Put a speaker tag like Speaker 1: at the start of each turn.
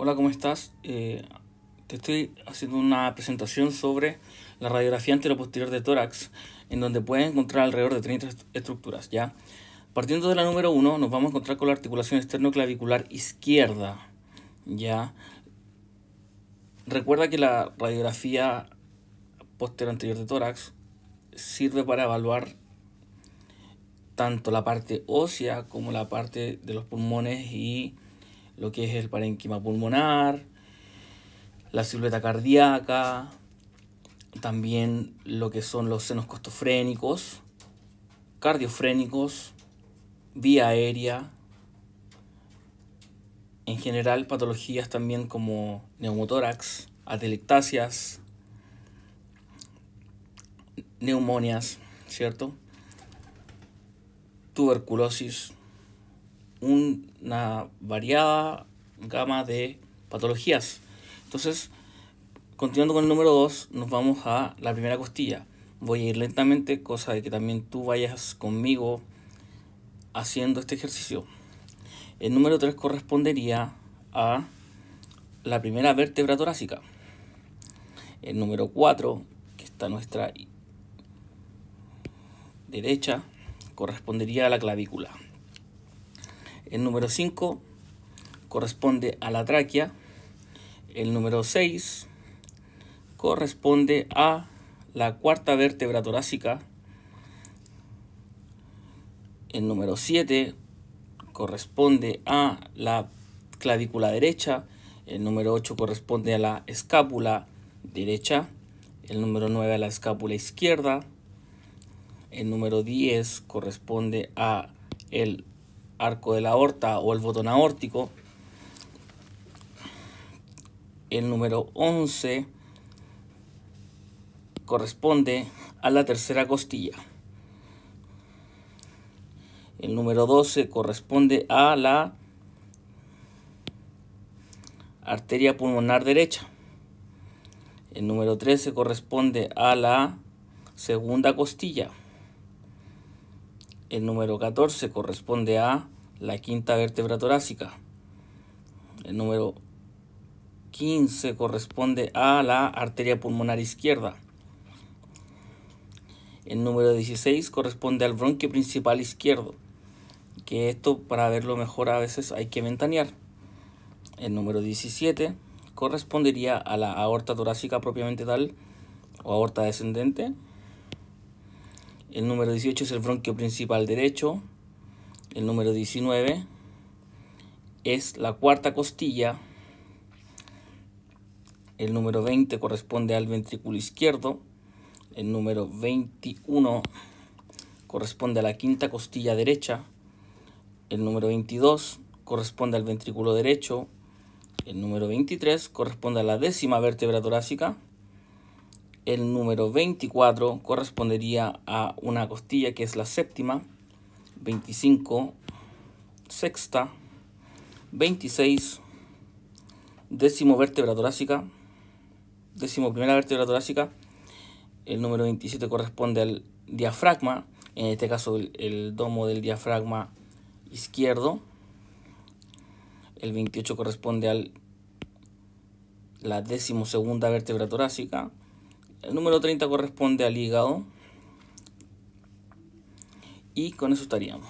Speaker 1: Hola, ¿cómo estás? Eh, te estoy haciendo una presentación sobre la radiografía anteroposterior de tórax, en donde puedes encontrar alrededor de 30 estructuras, ¿ya? Partiendo de la número 1, nos vamos a encontrar con la articulación esternoclavicular izquierda, ¿ya? Recuerda que la radiografía posterior anterior de tórax sirve para evaluar tanto la parte ósea como la parte de los pulmones y lo que es el parénquima pulmonar, la silueta cardíaca, también lo que son los senos costofrénicos, cardiofrénicos, vía aérea, en general patologías también como neumotórax, atelectasias, neumonias, ¿cierto? Tuberculosis, una variada gama de patologías. Entonces, continuando con el número 2, nos vamos a la primera costilla. Voy a ir lentamente, cosa de que también tú vayas conmigo haciendo este ejercicio. El número 3 correspondería a la primera vértebra torácica. El número 4, que está a nuestra derecha, correspondería a la clavícula. El número 5 corresponde a la tráquea. El número 6 corresponde a la cuarta vértebra torácica. El número 7 corresponde a la clavícula derecha. El número 8 corresponde a la escápula derecha. El número 9 a la escápula izquierda. El número 10 corresponde a el arco de la aorta o el botón aórtico. El número 11 corresponde a la tercera costilla. El número 12 corresponde a la arteria pulmonar derecha. El número 13 corresponde a la segunda costilla. El número 14 corresponde a la quinta vértebra torácica. El número 15 corresponde a la arteria pulmonar izquierda. El número 16 corresponde al bronquio principal izquierdo, que esto para verlo mejor a veces hay que ventanear. El número 17 correspondería a la aorta torácica propiamente tal o aorta descendente. El número 18 es el bronquio principal derecho. El número 19 es la cuarta costilla. El número 20 corresponde al ventrículo izquierdo. El número 21 corresponde a la quinta costilla derecha. El número 22 corresponde al ventrículo derecho. El número 23 corresponde a la décima vértebra torácica. El número 24 correspondería a una costilla que es la séptima, 25, sexta, 26, décimo vértebra torácica, décimo primera vértebra torácica. El número 27 corresponde al diafragma, en este caso el, domo del diafragma izquierdo. El 28 corresponde al la décimo segunda vértebra torácica. El número 30 corresponde al hígado. Y con eso estaríamos.